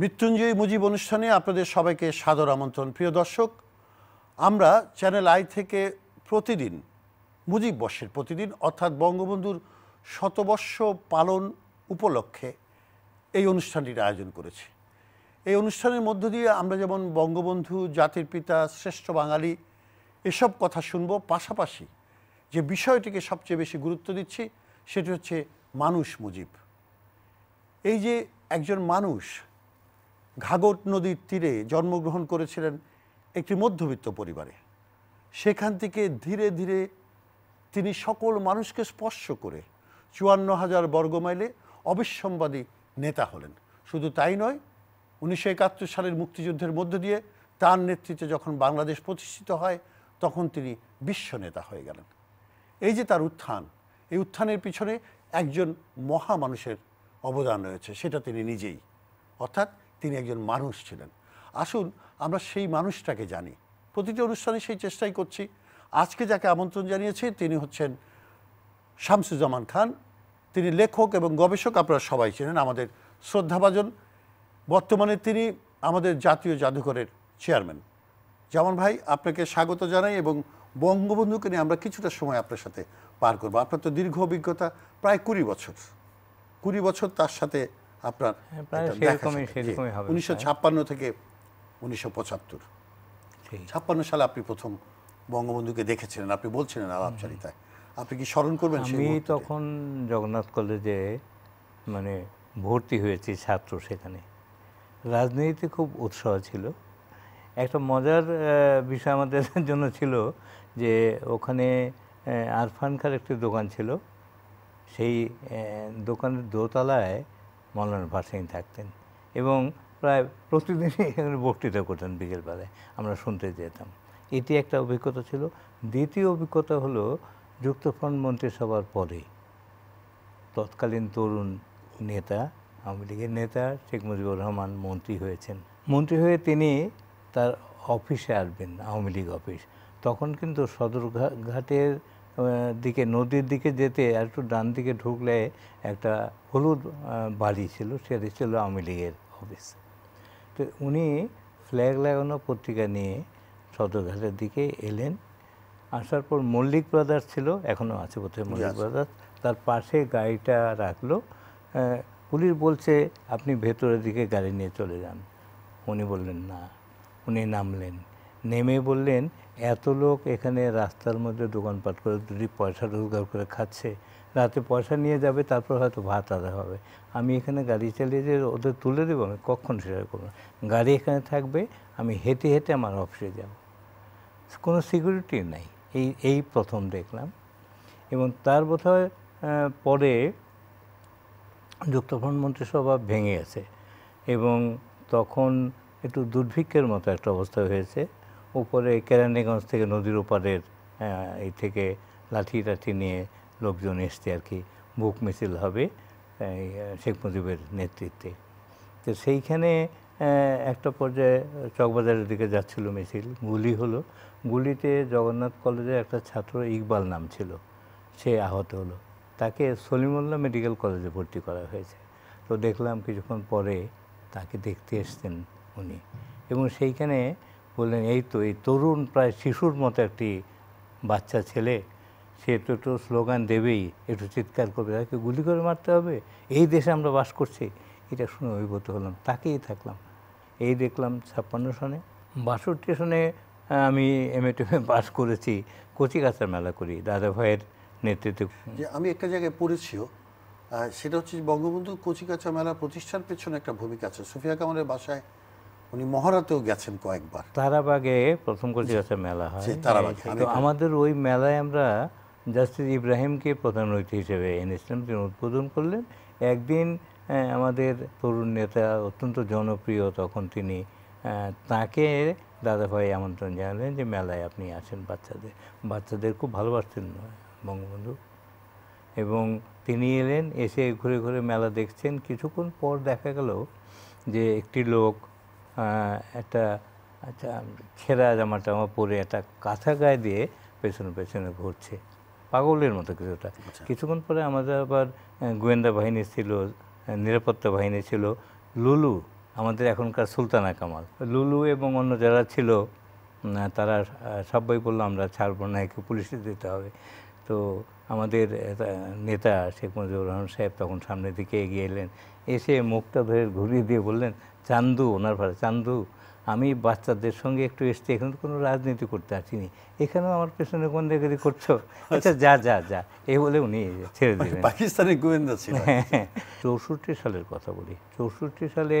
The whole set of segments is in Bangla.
মৃত্যুঞ্জয় মুজিব অনুষ্ঠানে আপনাদের সবাইকে সাদর আমন্ত্রণ প্রিয় দর্শক আমরা চ্যানেল আই থেকে প্রতিদিন মুজিব বর্ষের প্রতিদিন অর্থাৎ বঙ্গবন্ধুর শতবর্ষ পালন উপলক্ষে এই অনুষ্ঠানটির আয়োজন করেছি এই অনুষ্ঠানের মধ্য দিয়ে আমরা যেমন বঙ্গবন্ধু জাতির পিতা শ্রেষ্ঠ বাঙালি এসব কথা শুনব পাশাপাশি যে বিষয়টিকে সবচেয়ে বেশি গুরুত্ব দিচ্ছি সেটি হচ্ছে মানুষ মুজিব এই যে একজন মানুষ ঘাগট নদীর তীরে জন্মগ্রহণ করেছিলেন একটি মধ্যবিত্ত পরিবারে সেখান থেকে ধীরে ধীরে তিনি সকল মানুষকে স্পর্শ করে চুয়ান্ন হাজার বর্গমাইলে অবিসম্বাদী নেতা হলেন শুধু তাই নয় উনিশশো একাত্তর সালের মুক্তিযুদ্ধের মধ্য দিয়ে তার নেতৃত্বে যখন বাংলাদেশ প্রতিষ্ঠিত হয় তখন তিনি বিশ্ব নেতা হয়ে গেলেন এই যে তার উত্থান এই উত্থানের পিছনে একজন মহামানুষের অবদান রয়েছে সেটা তিনি নিজেই অর্থাৎ তিনি একজন মানুষ ছিলেন আসুন আমরা সেই মানুষটাকে জানি প্রতিটি অনুষ্ঠানে সেই চেষ্টাই করছি আজকে যাকে আমন্ত্রণ জানিয়েছি তিনি হচ্ছেন শামসুজ্জামান খান তিনি লেখক এবং গবেষক আপনারা সবাই চেনেন আমাদের শ্রদ্ধাভাজন বর্তমানে তিনি আমাদের জাতীয় জাদুঘরের চেয়ারম্যান যেমন ভাই আপনাকে স্বাগত জানাই এবং বঙ্গবন্ধুকে নিয়ে আমরা কিছুটা সময় আপনার সাথে পার করবো আপনার তো দীর্ঘ অভিজ্ঞতা প্রায় কুড়ি বছর কুড়ি বছর তার সাথে আপনার হ্যাঁ, উনিশশো ছাপ্পান্ন থেকে উনিশশো পঁচাত্তর ছাপ্পান্ন সালে আপনি প্রথম বঙ্গবন্ধুকে দেখেছিলেন আপনি বলছিলেন আলাপচারিতায় আপনি কি স্মরণ করবেন আমি তখন জগন্নাথ কলেজে মানে ভর্তি হয়েছি ছাত্র সেখানে রাজনীতিতে খুব উৎসাহ ছিল একটা মজার বিষয় আমাদের জন্য ছিল যে ওখানে আরফান খার একটি দোকান ছিল সেই দোকানের দোতলায় মৌলানা ভাসাইন থাকতেন এবং প্রায় প্রতিদিনই এখানে বক্তৃতা করতেন বিকেলবেলায় আমরা শুনতে যেতাম এটি একটা অভিজ্ঞতা ছিল দ্বিতীয় অভিজ্ঞতা হলো যুক্তফ্রন্ট মন্ত্রিসভার পরে তৎকালীন তরুণ নেতা আওয়ামী লীগের নেতা শেখ মুজিবুর রহমান মন্ত্রী হয়েছেন মন্ত্রী হয়ে তিনি তার অফিসে আসবেন আওয়ামী লীগ অফিস তখন কিন্তু সদরঘাটের দিকে নদীর দিকে যেতে একটু ডান দিকে ঢুকলে একটা হলুদ বাড়ি ছিল সেটি ছিল আওয়ামী লীগের অফিস তো উনি ফ্ল্যাগ লাগানো পত্রিকা নিয়ে সদরঘাটের দিকে এলেন আসার পর মল্লিক ব্রাদার্স ছিল এখনও আছে বোধহয় মল্লিক ব্রাদার্স তার পাশে গাড়িটা রাখলো পুলিশ বলছে আপনি ভেতরের দিকে গাড়ি নিয়ে চলে যান উনি বললেন না উনি নামলেন নেমে বললেন এত লোক এখানে রাস্তার মধ্যে দোকানপাট করে দুটি পয়সা রোজগার করে খাচ্ছে রাতে পয়সা নিয়ে যাবে তারপর হয়তো ভাত আদা হবে আমি এখানে গাড়ি চালিয়ে যে ওদের তুলে দেবো আমি কখন সেটা করবো গাড়ি এখানে থাকবে আমি হেঁটে হেঁটে আমার অফিসে যাব কোনো সিকিউরিটি নাই এই এই প্রথম দেখলাম এবং তার বোধহয় পরে যুক্তফ্রন্ট মন্ত্রিসভা ভেঙে গেছে এবং তখন একটু দুর্ভিক্ষের মতো একটা অবস্থা হয়েছে উপরে কেরানীগঞ্জ থেকে নদীর ওপারের এই থেকে লাঠি টাঠি নিয়ে লোকজন এসছে আর কি বুক মিছিল হবে শেখ মুজিবের নেতৃত্বে তো সেইখানে একটা পর্যায়ে চকবাজারের দিকে যাচ্ছিল মিছিল গুলি হলো গুলিতে জগন্নাথ কলেজের একটা ছাত্র ইকবাল নাম ছিল সে আহত হলো তাকে সলিমুল্লাহ মেডিকেল কলেজে ভর্তি করা হয়েছে তো দেখলাম কিছুক্ষণ পরে তাকে দেখতে এসছেন উনি এবং সেইখানে বললেন এই তো এই তরুণ প্রায় শিশুর মতো একটি বাচ্চা ছেলে সে তো একটু স্লোগান দেবেই একটু চিৎকার করবে তাকে গুলি করে মারতে হবে এই দেশে আমরা বাস করছি এটা শুনে অভিভূত হলাম তাকেই থাকলাম এই দেখলাম ছাপ্পান্ন সনে বাষট্টি সনে আমি এম এ টেমে পাস করেছি কচিকাচার মেলা করি দাদা ভাইয়ের নেতৃত্বে আমি একটা জায়গায় পড়েছিও সেটা হচ্ছে বঙ্গবন্ধু কচিকাচা মেলা প্রতিষ্ঠার পেছনে একটা ভূমিকা আছে সুফিয়া কামালের বাসায় উনি মহারাতেও গেছেন কয়েকবার তারাবাগে প্রথম কলকাতা মেলা হয় তারাবাগে আমাদের ওই মেলায় আমরা জাস্টিস ইব্রাহিমকে প্রধান অতিথি হিসেবে এনেছিলাম তিনি উদ্বোধন করলেন একদিন আমাদের তরুণ নেতা অত্যন্ত জনপ্রিয় তখন তিনি তাকে দাদাভাই আমন্ত্রণ জানালেন যে মেলায় আপনি আসেন বাচ্চাদের বাচ্চাদের খুব ভালোবাসতেন বঙ্গবন্ধু এবং তিনি এলেন এসে ঘুরে ঘুরে মেলা দেখছেন কিছুক্ষণ পর দেখা গেল যে একটি লোক একটা আচ্ছা ছেঁড়া জামা টামা পরে একটা কাঁথা গায়ে দিয়ে পেছনে পেছনে ঘুরছে পাগলের মতো কিছুটা আচ্ছা। কিছুক্ষণ পরে আমাদের আবার গোয়েন্দা বাহিনী ছিল নিরাপত্তা বাহিনী ছিল লুলু আমাদের এখনকার সুলতানা কামাল লুলু এবং অন্য যারা ছিল তারা সবাই বললো আমরা ছাড়বো না একে পুলিশে দিতে হবে তো আমাদের নেতা শেখ মুজিবুর রহমান সাহেব তখন সামনের দিকে এগিয়ে এলেন এসে মুখটা ধরে ঘুরিয়ে দিয়ে বললেন চান্দু ওনার ভাড়া চান্দু আমি বাচ্চাদের সঙ্গে একটু এসছি তো কোনো রাজনীতি করতে আসিনি এখানেও আমার পেছনে কোন দেখি করছো আচ্ছা যা যা যা এ বলে উনি ছেড়ে মানে দিলেন পাকিস্তানি গোয়েন্দা ছিল হ্যাঁ, হ্যাঁ, হ্যাঁ। চৌষট্টি সালের কথা বলি চৌষট্টি সালে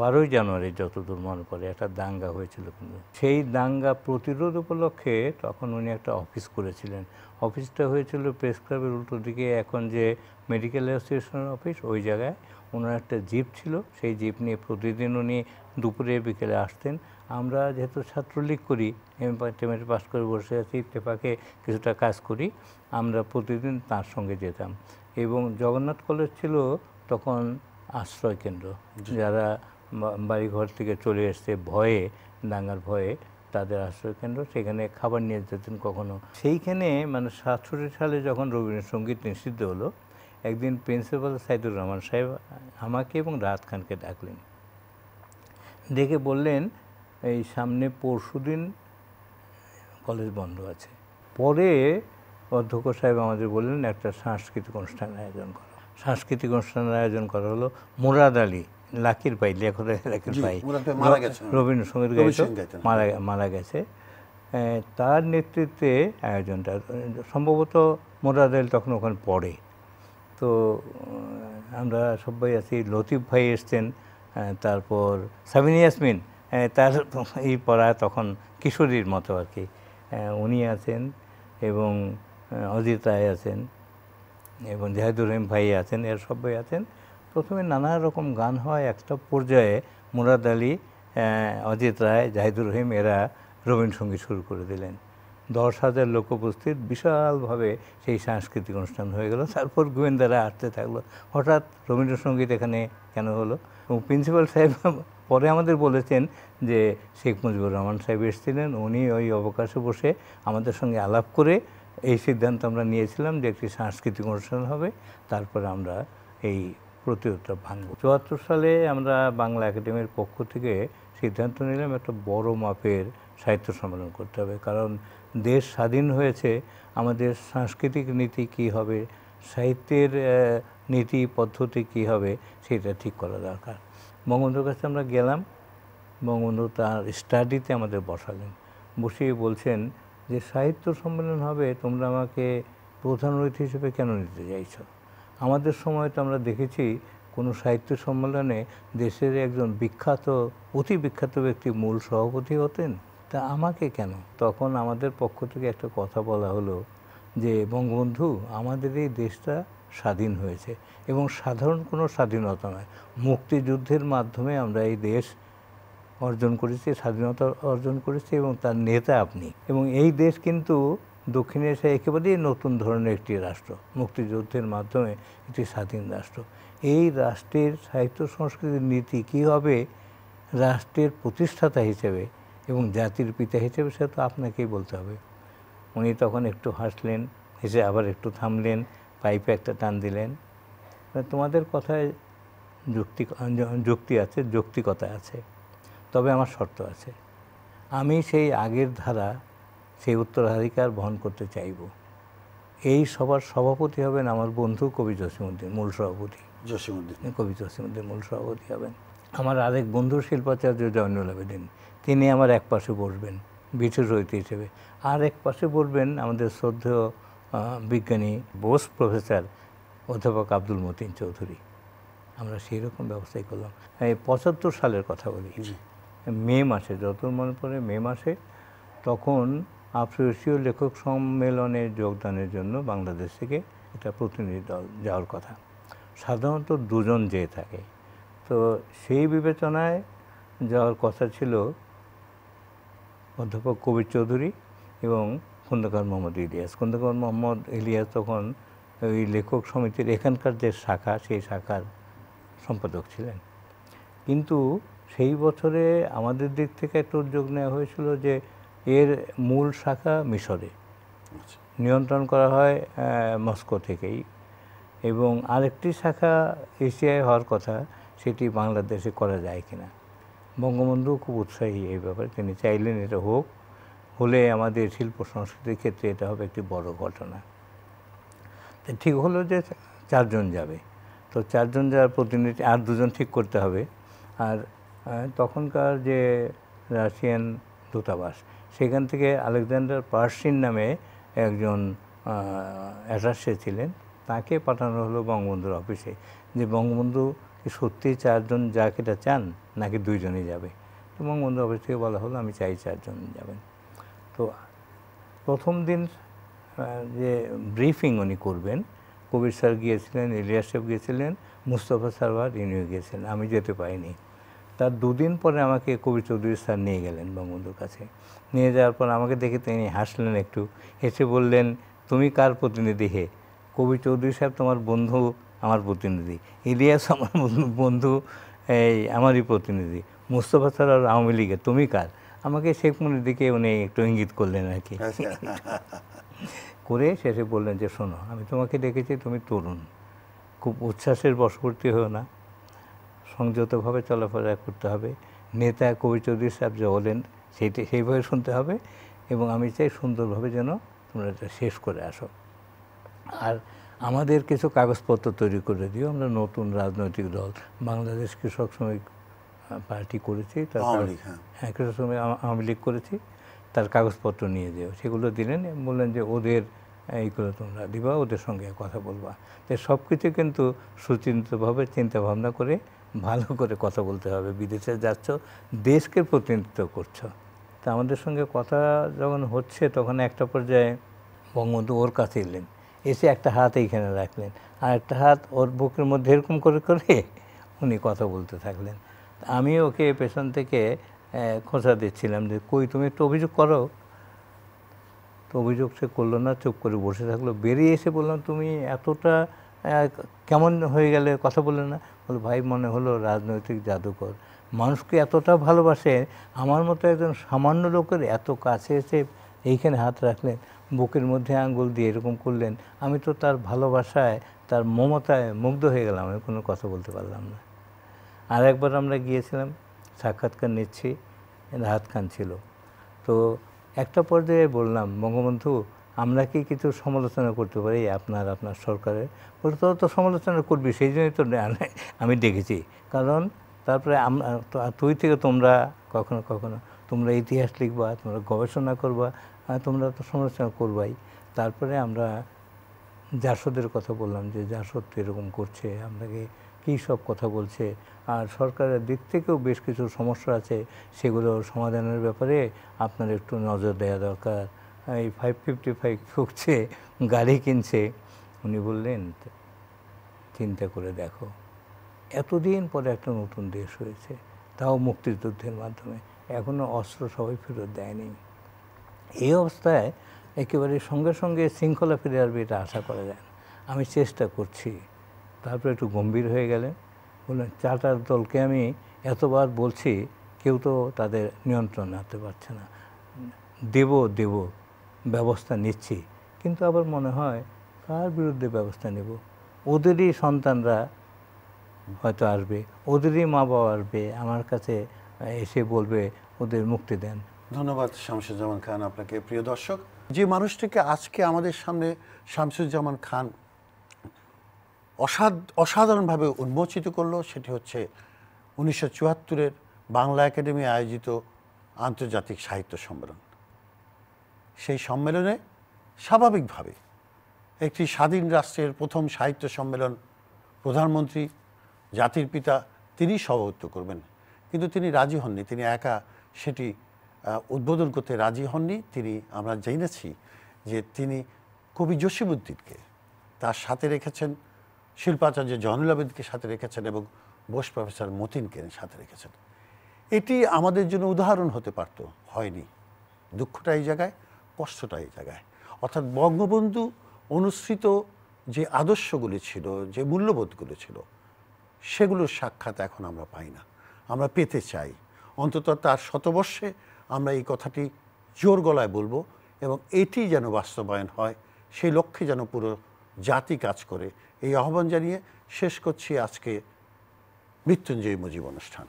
বারোই জানুয়ারি যতদূর মনে পড়ে একটা দাঙ্গা হয়েছিল কিন্তু সেই দাঙ্গা প্রতিরোধ উপলক্ষে তখন উনি একটা অফিস করেছিলেন অফিসটা হয়েছিল প্রেস ক্লাবের উল্টো দিকে এখন যে মেডিকেল অ্যাসোসিয়েশনের অফিস ওই জায়গায় ওনার একটা জিপ ছিল সেই জিপ নিয়ে প্রতিদিন উনি দুপুরে বিকেলে আসতেন আমরা যেহেতু ছাত্রলীগ করি এম টেমেট পাস করে বসে আছি টেপাকে কিছুটা কাজ করি আমরা প্রতিদিন তার সঙ্গে যেতাম এবং জগন্নাথ কলেজ ছিল তখন আশ্রয় কেন্দ্র যারা বাড়িঘর থেকে চলে এসছে ভয়ে দাঙ্গার ভয়ে তাদের আশ্রয়কেন্দ্র সেখানে খাবার নিয়ে যেতেন কখনো সেইখানে মানে সাতষট্টি সালে যখন রবীন্দ্রসঙ্গীত নিষিদ্ধ হলো একদিন প্রিন্সিপাল সাইদুর রহমান সাহেব আমাকে এবং রাহাত খানকে ডাকলেন দেখে বললেন এই সামনে পরশু দিন কলেজ বন্ধ আছে পরে অধ্যক্ষ সাহেব আমাদের বললেন একটা সাংস্কৃতিক অনুষ্ঠান আয়োজন করা সাংস্কৃতিক অনুষ্ঠানের আয়োজন করা হলো মুরাদ আলী লাকির পাই লেখক লাকির পাই রবীন্দ্রসঙ্গীত গাইছ মারা মারা গেছে তার নেতৃত্বে আয়োজনটা সম্ভবত মোরাদ আলী তখন ওখানে পড়ে তো আমরা সবাই আছি লতিফ ভাই এসছেন তারপর সাবিন ইয়াসমিন তার এই পড়া তখন কিশোরীর মতো আর কি উনি আছেন এবং অজিত রায় আছেন এবং জাহিদুর রহিম ভাই আছেন এর সবাই আছেন প্রথমে নানা রকম গান হয় একটা পর্যায়ে মুরাদ আলী অজিত রায় জাহিদুর রহিম এরা রবীন্দ্রসঙ্গীত শুরু করে দিলেন দশ হাজার লোক উপস্থিত বিশালভাবে সেই সাংস্কৃতিক অনুষ্ঠান হয়ে গেল তারপর গোয়েন্দারা আসতে থাকলো হঠাৎ রবীন্দ্রসঙ্গীত এখানে কেন হলো এবং প্রিন্সিপাল সাহেব পরে আমাদের বলেছেন যে শেখ মুজিবুর রহমান সাহেব এসেছিলেন উনি ওই অবকাশে বসে আমাদের সঙ্গে আলাপ করে এই সিদ্ধান্ত আমরা নিয়েছিলাম যে একটি সাংস্কৃতিক অনুষ্ঠান হবে তারপরে আমরা এই প্রতিরোধটা ভাঙব চুয়াত্তর সালে আমরা বাংলা একাডেমির পক্ষ থেকে সিদ্ধান্ত নিলাম একটা বড় মাপের সাহিত্য সম্মেলন করতে হবে কারণ দেশ স্বাধীন হয়েছে আমাদের সাংস্কৃতিক নীতি কি হবে সাহিত্যের নীতি পদ্ধতি কি হবে সেটা ঠিক করা দরকার বঙ্গবন্ধুর কাছে আমরা গেলাম বঙ্গবন্ধু তার স্টাডিতে আমাদের বসালেন বসিয়ে বলছেন যে সাহিত্য সম্মেলন হবে তোমরা আমাকে প্রধান অতিথি হিসেবে কেন নিতে চাইছো আমাদের সময় তো আমরা দেখেছি কোনো সাহিত্য সম্মেলনে দেশের একজন বিখ্যাত অতি বিখ্যাত ব্যক্তি মূল সভাপতি হতেন তা আমাকে কেন তখন আমাদের পক্ষ থেকে একটা কথা বলা হলো যে বঙ্গবন্ধু আমাদের এই দেশটা স্বাধীন হয়েছে এবং সাধারণ কোনো স্বাধীনতা নয় মুক্তিযুদ্ধের মাধ্যমে আমরা এই দেশ অর্জন করেছি স্বাধীনতা অর্জন করেছি এবং তার নেতা আপনি এবং এই দেশ কিন্তু দক্ষিণ এশিয়া একেবারেই নতুন ধরনের একটি রাষ্ট্র মুক্তিযুদ্ধের মাধ্যমে একটি স্বাধীন রাষ্ট্র এই রাষ্ট্রের সাহিত্য সংস্কৃতির নীতি কী হবে রাষ্ট্রের প্রতিষ্ঠাতা হিসেবে এবং জাতির পিতা হিসেবে সে তো আপনাকেই বলতে হবে উনি তখন একটু হাসলেন হেসে আবার একটু থামলেন পাইপে একটা টান দিলেন মানে তোমাদের কথায় যুক্তি যুক্তি আছে যৌক্তিকতা আছে তবে আমার শর্ত আছে আমি সেই আগের ধারা সেই উত্তরাধিকার বহন করতে চাইব এই সবার সভাপতি হবেন আমার বন্ধু কবি জসিমুদ্দিন মূল সভাপতি জসিমুদ্দিন কবি জসিমুদ্দিন মূল সভাপতি হবেন আমার আরেক বন্ধু শিল্পাচার্য জয়নুল আবেদিন তিনি আমার এক পাশে বসবেন বিশেষ রয়েছে হিসেবে আর এক পাশে বসবেন আমাদের শ্রদ্ধেয় বিজ্ঞানী বোস প্রফেসর অধ্যাপক আব্দুল মতিন চৌধুরী আমরা সেই রকম ব্যবস্থাই করলাম এই পঁচাত্তর সালের কথা বলি মে মাসে যত মনে পড়ে মে মাসে তখন আফ্রোশীয় লেখক সম্মেলনে যোগদানের জন্য বাংলাদেশ থেকে একটা প্রতিনিধি দল যাওয়ার কথা সাধারণত দুজন যেয়ে থাকে তো সেই বিবেচনায় যাওয়ার কথা ছিল অধ্যাপক কবির চৌধুরী এবং খন্দকার মোহাম্মদ ইলিয়াস খন্দকার মোহাম্মদ ইলিয়াস তখন ওই লেখক সমিতির এখানকার যে শাখা সেই শাখার সম্পাদক ছিলেন কিন্তু সেই বছরে আমাদের দিক থেকে একটা উদ্যোগ নেওয়া হয়েছিল যে এর মূল শাখা মিশরে আচ্ছা। নিয়ন্ত্রণ করা হয় মস্কো থেকেই এবং আরেকটি শাখা এশিয়ায় হওয়ার কথা সেটি বাংলাদেশে করা যায় কি না বঙ্গবন্ধু খুব উৎসাহী এই ব্যাপারে তিনি চাইলেন এটা হোক হলে আমাদের শিল্প সংস্কৃতির ক্ষেত্রে এটা হবে একটি বড় ঘটনা ঠিক হলো যে চারজন যাবে তো চারজন যাওয়ার প্রতিনিধি আর দুজন ঠিক করতে হবে আর তখনকার যে রাশিয়ান দূতাবাস সেখান থেকে আলেকজান্ডার পার্সিন নামে একজন অ্যাটাসে ছিলেন তাকে পাঠানো হলো বঙ্গবন্ধুর অফিসে যে বঙ্গবন্ধু কি সত্যি চারজন যাকেটা চান নাকি দুইজনে যাবে তো বঙ্গবন্ধু অফিস থেকে বলা হলো আমি চাই চারজন যাবেন তো প্রথম দিন যে ব্রিফিং উনি করবেন কবির স্যার গিয়েছিলেন ইলিয়াস সাহেব গিয়েছিলেন মুস্তফা সারওয়ার ইনিও গিয়েছিলেন আমি যেতে পারিনি তার দুদিন পরে আমাকে কবি চৌধুরী স্যার নিয়ে গেলেন বঙ্গবন্ধুর কাছে নিয়ে যাওয়ার পর আমাকে দেখে তিনি হাসলেন একটু হেসে বললেন তুমি কার প্রতিনিধি হে কবি চৌধুরী সাহেব তোমার বন্ধু আমার প্রতিনিধি ইলিয়াস আমার বন্ধু বন্ধু এই আমারই প্রতিনিধি মুস্তফা আর আওয়ামী লীগের তুমি কার আমাকে শেখ মুনির দিকে উনি একটু ইঙ্গিত করলেন আর কি আচ্ছা। করে শেষে বললেন যে শোনো আমি তোমাকে দেখেছি তুমি তরুণ খুব উচ্ছ্বাসের বশবর্তী হও না সংযতভাবে চলাফেরা করতে হবে নেতা কবি চৌধুরী সাহেব যে বলেন সেইটা সেইভাবে শুনতে হবে এবং আমি চাই সুন্দরভাবে যেন তোমরা এটা শেষ করে আসো আর আমাদের কিছু কাগজপত্র তৈরি করে দিও আমরা নতুন রাজনৈতিক দল বাংলাদেশ কৃষক শ্রমিক পার্টি করেছি তার হ্যাঁ।, হ্যাঁ কৃষক শ্রমিক আওয়ামী লীগ করেছি তার কাগজপত্র নিয়ে দিও সেগুলো দিলেন বললেন যে ওদের এইগুলো তোমরা দিবা ওদের সঙ্গে কথা বলবা তাই সব কিছু কিন্তু সুচিন্তভাবে চিন্তাভাবনা করে ভালো করে কথা বলতে হবে বিদেশে যাচ্ছ দেশকে প্রতিনিধিত্ব করছো তা আমাদের সঙ্গে কথা যখন হচ্ছে তখন একটা পর্যায়ে বঙ্গবন্ধু ওর কাছে এলেন এসে একটা হাত এইখানে রাখলেন আর একটা হাত ওর বুকের মধ্যে এরকম করে করে উনি কথা বলতে থাকলেন আমি ওকে পেছন থেকে খোঁচা দিচ্ছিলাম যে কই তুমি একটু অভিযোগ করো তো অভিযোগ সে করলো না চুপ করে বসে থাকলো বেরিয়ে এসে বললাম তুমি এতটা কেমন হয়ে গেলে কথা বলে না বলে ভাই মনে হলো রাজনৈতিক জাদুকর মানুষকে এতটা ভালোবাসে আমার মতো একজন সামান্য লোকের এত কাছে এসে এইখানে হাত রাখলেন বুকের মধ্যে আঙ্গুল দিয়ে এরকম করলেন আমি তো তার ভালোবাসায় তার মমতায় মুগ্ধ হয়ে গেলাম আমি কোনো কথা বলতে পারলাম না আর একবার আমরা গিয়েছিলাম সাক্ষাৎকার নিচ্ছি রাহাত খান ছিল তো একটা পর্যায়ে বললাম বঙ্গবন্ধু আমরা কি কিছু সমালোচনা করতে পারি আপনার আপনার সরকারের বলে তো সমালোচনা করবি সেই জন্যই তো আমি দেখেছি কারণ তারপরে আমরা তুই থেকে তোমরা কখনো কখনো তোমরা ইতিহাস লিখবা তোমরা গবেষণা করবা তোমরা তো সমালোচনা করবাই তারপরে আমরা জাসদের কথা বললাম যে জাসদ তো এরকম করছে আপনাকে কী সব কথা বলছে আর সরকারের দিক থেকেও বেশ কিছু সমস্যা আছে সেগুলো সমাধানের ব্যাপারে আপনার একটু নজর দেওয়া দরকার এই ফাইভ ফিফটি ফাইভ ঠুকছে গাড়ি কিনছে উনি বললেন চিন্তা করে দেখো এতদিন পরে একটা নতুন দেশ হয়েছে তাও মুক্তিযুদ্ধের মাধ্যমে এখনও অস্ত্র সবাই ফেরত দেয়নি এই অবস্থায় একেবারে সঙ্গে সঙ্গে শৃঙ্খলা ফিরে আসবে এটা আশা করা যায় আমি চেষ্টা করছি তারপর একটু গম্ভীর হয়ে গেলেন বললেন চার্টার দলকে আমি এতবার বলছি কেউ তো তাদের নিয়ন্ত্রণ আনতে পারছে না দেব দেব ব্যবস্থা নিচ্ছি কিন্তু আবার মনে হয় কার বিরুদ্ধে ব্যবস্থা নেব ওদেরই সন্তানরা হয়তো আসবে ওদেরই মা বাবা আসবে আমার কাছে এসে বলবে ওদের মুক্তি দেন ধন্যবাদ শামসুজ্জামান খান আপনাকে প্রিয় দর্শক যে মানুষটিকে আজকে আমাদের সামনে শামসুজ্জামান খান অসাধ অসাধারণভাবে উন্মোচিত করলো সেটি হচ্ছে উনিশশো চুয়াত্তরের বাংলা একাডেমি আয়োজিত আন্তর্জাতিক সাহিত্য সম্মেলন সেই সম্মেলনে স্বাভাবিকভাবে একটি স্বাধীন রাষ্ট্রের প্রথম সাহিত্য সম্মেলন প্রধানমন্ত্রী জাতির পিতা তিনি সভাপতিত্ব করবেন কিন্তু তিনি রাজি হননি তিনি একা সেটি উদ্বোধন করতে রাজি হননি তিনি আমরা জেনেছি যে তিনি কবি জসিমুদ্দিনকে তার সাথে রেখেছেন শিল্পাচার্য জহনুলাবিদকে সাথে রেখেছেন এবং বোস প্রফেসর মতিনকে সাথে রেখেছেন এটি আমাদের জন্য উদাহরণ হতে পারত হয়নি দুঃখটা এই জায়গায় স্পষ্টটা এই জায়গায় অর্থাৎ বঙ্গবন্ধু অনুসৃত যে আদর্শগুলি ছিল যে মূল্যবোধগুলি ছিল সেগুলোর সাক্ষাৎ এখন আমরা পাই না আমরা পেতে চাই অন্তত তার শতবর্ষে আমরা এই কথাটি জোর গলায় বলবো এবং এটি যেন বাস্তবায়ন হয় সেই লক্ষ্যে যেন পুরো জাতি কাজ করে এই আহ্বান জানিয়ে শেষ করছি আজকে মৃত্যুঞ্জয়ী মুজিব অনুষ্ঠান